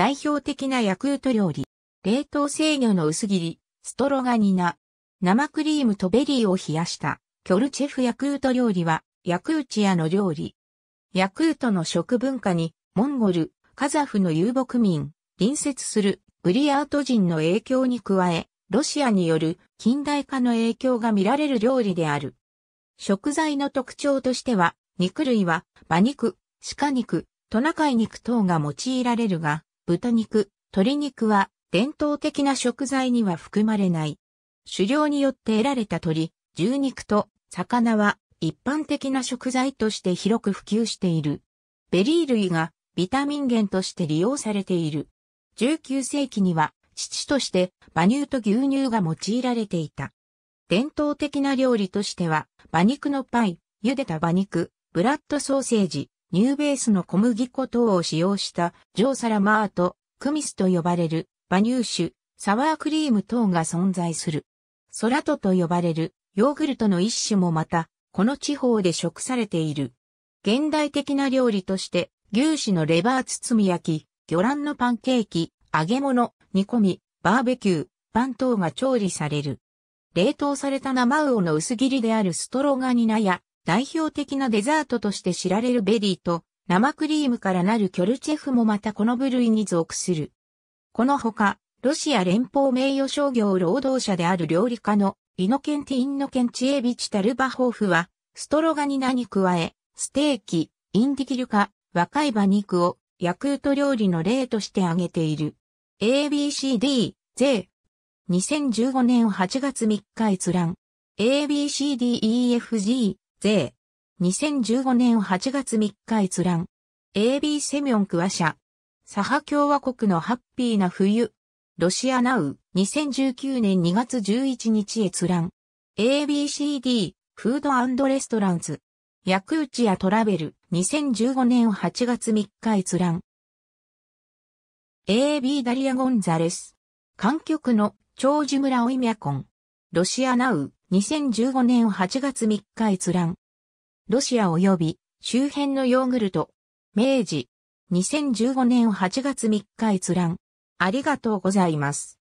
代表的なヤクルト料理。冷凍制御の薄切り、ストロガニナ。生クリームとベリーを冷やした、キョルチェフヤクルト料理は、ヤクーチアの料理。ヤクルトの食文化に、モンゴル、カザフの遊牧民、隣接するブリアート人の影響に加え、ロシアによる近代化の影響が見られる料理である。食材の特徴としては、肉類は馬肉、鹿肉、トナカイ肉等が用いられるが、豚肉、鶏肉は伝統的な食材には含まれない。狩猟によって得られた鳥、牛肉と魚は一般的な食材として広く普及している。ベリー類がビタミン源として利用されている。19世紀には父として馬乳と牛乳が用いられていた。伝統的な料理としては馬肉のパイ、茹でた馬肉、ブラッドソーセージ、ニューベースの小麦粉等を使用したジョーサラマート、クミスと呼ばれるバニーシュ、サワークリーム等が存在する。ソラトと呼ばれるヨーグルトの一種もまた、この地方で食されている。現代的な料理として、牛脂のレバー包み焼き、魚卵のパンケーキ、揚げ物、煮込み、バーベキュー、パン等が調理される。冷凍された生魚の薄切りであるストロガニナや代表的なデザートとして知られるベリーと生クリームからなるキョルチェフもまたこの部類に属する。このほか、ロシア連邦名誉商業労働者である料理家のイノケンティ・インノケンチエビチ・タルバホーフは、ストロガニナに加え、ステーキ、インディキルカ、若い馬肉をヤクルト料理の例として挙げている。ABCD、J。2015年8月3日閲覧。ABCDEFG、税。2015年8月3日閲覧。AB セミョンクワ社。サハ共和国のハッピーな冬。ロシアナウ。2019年2月11日閲覧。ABCD。フードレストランズ。ヤクーチアトラベル。2015年8月3日閲覧。AB ダリア・ゴンザレス。観客の長寿村オイミャコン。ロシアナウ。2015年8月3日閲覧。ロシア及び周辺のヨーグルト。明治。2015年8月3日閲覧。ありがとうございます。